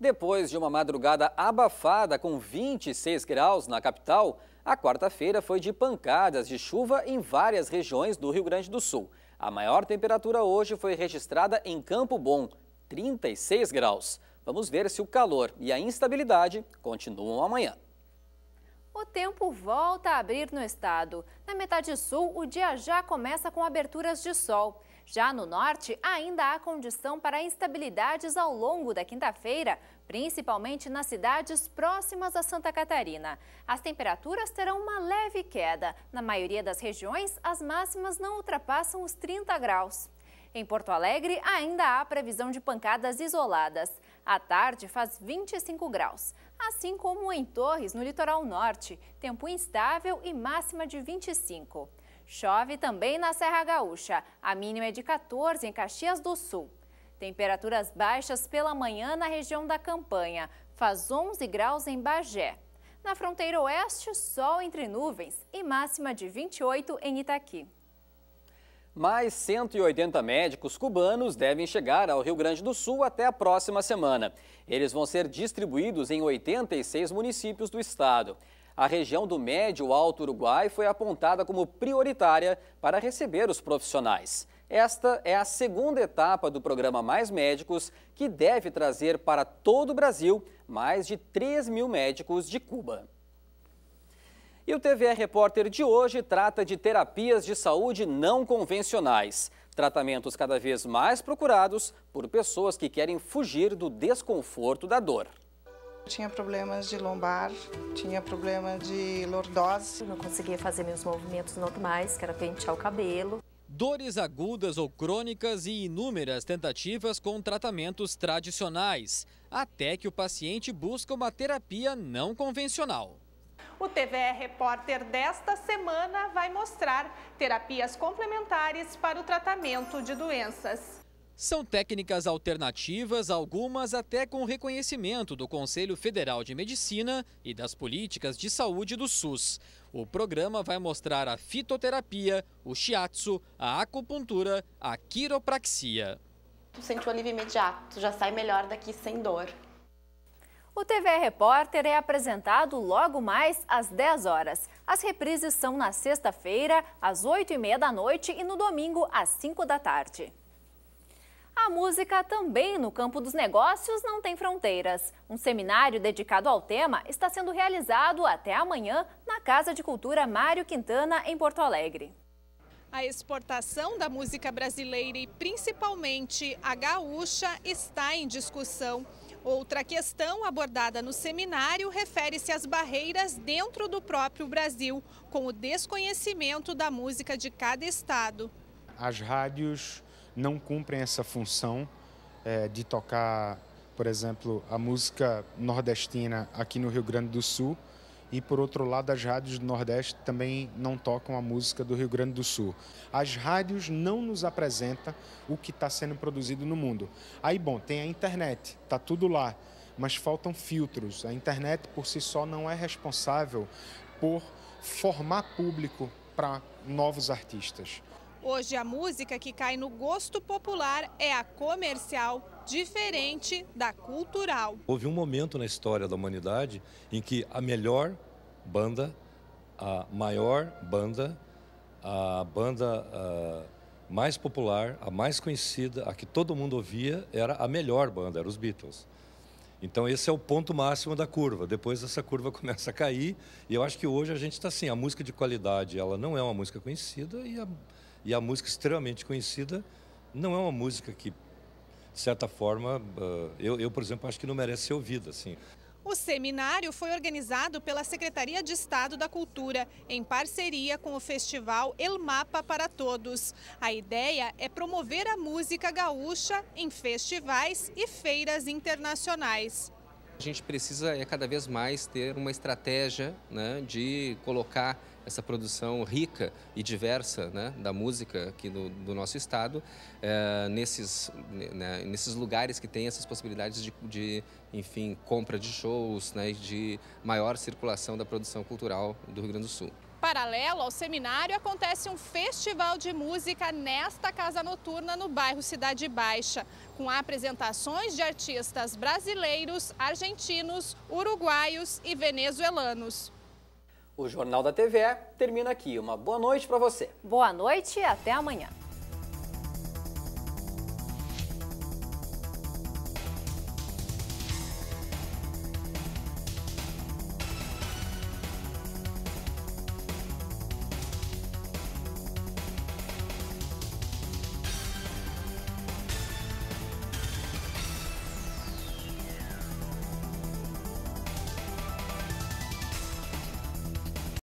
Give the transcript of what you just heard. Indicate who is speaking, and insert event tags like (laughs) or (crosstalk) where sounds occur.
Speaker 1: Depois de uma madrugada abafada com 26 graus na capital, a quarta-feira foi de pancadas de chuva em várias regiões do Rio Grande do Sul. A maior temperatura hoje foi registrada em Campo Bom, 36 graus. Vamos ver se o calor e a instabilidade continuam amanhã.
Speaker 2: O tempo volta a abrir no estado. Na metade sul, o dia já começa com aberturas de sol. Já no norte, ainda há condição para instabilidades ao longo da quinta-feira, principalmente nas cidades próximas a Santa Catarina. As temperaturas terão uma leve queda. Na maioria das regiões, as máximas não ultrapassam os 30 graus. Em Porto Alegre, ainda há previsão de pancadas isoladas. À tarde, faz 25 graus. Assim como em Torres, no litoral norte, tempo instável e máxima de 25. Chove também na Serra Gaúcha. A mínima é de 14 em Caxias do Sul. Temperaturas baixas pela manhã na região da campanha. Faz 11 graus em Bagé. Na fronteira oeste, sol entre nuvens e máxima de 28 em Itaqui.
Speaker 1: Mais 180 médicos cubanos devem chegar ao Rio Grande do Sul até a próxima semana. Eles vão ser distribuídos em 86 municípios do estado a região do Médio Alto Uruguai foi apontada como prioritária para receber os profissionais. Esta é a segunda etapa do programa Mais Médicos, que deve trazer para todo o Brasil mais de 3 mil médicos de Cuba. E o TVE Repórter de hoje trata de terapias de saúde não convencionais. Tratamentos cada vez mais procurados por pessoas que querem fugir do desconforto da dor.
Speaker 2: Tinha problemas de lombar, tinha problema de lordose. Não conseguia fazer meus movimentos normais, que era pentear o cabelo.
Speaker 1: Dores agudas ou crônicas e inúmeras tentativas com tratamentos tradicionais, até que o paciente busca uma terapia não convencional.
Speaker 3: O TVE Repórter desta semana vai mostrar terapias complementares para o tratamento de doenças.
Speaker 1: São técnicas alternativas, algumas até com reconhecimento do Conselho Federal de Medicina e das políticas de saúde do SUS. O programa vai mostrar a fitoterapia, o shiatsu, a acupuntura, a quiropraxia.
Speaker 2: Tu sente o alívio imediato, tu já sai melhor daqui sem dor. O TV Repórter é apresentado logo mais às 10 horas. As reprises são na sexta-feira, às 8h30 da noite e no domingo, às 5 da tarde. A música também no campo dos negócios não tem fronteiras. Um seminário dedicado ao tema está sendo realizado até amanhã na Casa de Cultura Mário Quintana, em Porto Alegre.
Speaker 3: A exportação da música brasileira e principalmente a gaúcha está em discussão. Outra questão abordada no seminário refere-se às barreiras dentro do próprio Brasil, com o desconhecimento da música de cada estado.
Speaker 2: As rádios não cumprem essa função é, de tocar, por exemplo, a música nordestina aqui no Rio Grande do Sul. E por outro lado, as rádios do Nordeste também não tocam a música do Rio Grande do Sul. As rádios não nos apresentam o que está sendo produzido no mundo. Aí, bom, tem a internet, está tudo lá, mas faltam filtros. A internet por si só não é responsável por formar público para novos artistas.
Speaker 3: Hoje, a música que cai no gosto popular é a comercial, diferente da cultural. Houve um momento na história da humanidade em que a melhor banda, a maior banda, a banda a mais popular, a mais conhecida, a que todo mundo ouvia, era a melhor banda, eram os Beatles. Então esse é o ponto máximo da curva. Depois essa curva (laughs) começa a cair e eu acho que hoje a gente está assim, a música de qualidade ela não é uma música conhecida e a e a música extremamente conhecida não é uma música que, de certa forma, ah, eu, eu por exemplo, acho que não merece ser ouvida. Assim. O seminário foi organizado pela Secretaria de Estado da Cultura, em parceria com o festival El Mapa para Todos. A ideia é promover a música gaúcha em festivais e feiras internacionais.
Speaker 1: A gente precisa é, cada vez mais ter uma estratégia né, de colocar essa produção rica e diversa né, da música aqui do, do nosso estado, é, nesses, né, né, nesses lugares que tem essas possibilidades de, de enfim, compra de shows né, de maior circulação da produção cultural do Rio Grande do Sul.
Speaker 3: Paralelo ao seminário, acontece um festival de música nesta casa noturna no bairro Cidade Baixa, com apresentações de artistas brasileiros, argentinos, uruguaios e venezuelanos.
Speaker 1: O Jornal da TV termina aqui. Uma boa noite para você.
Speaker 2: Boa noite e até amanhã.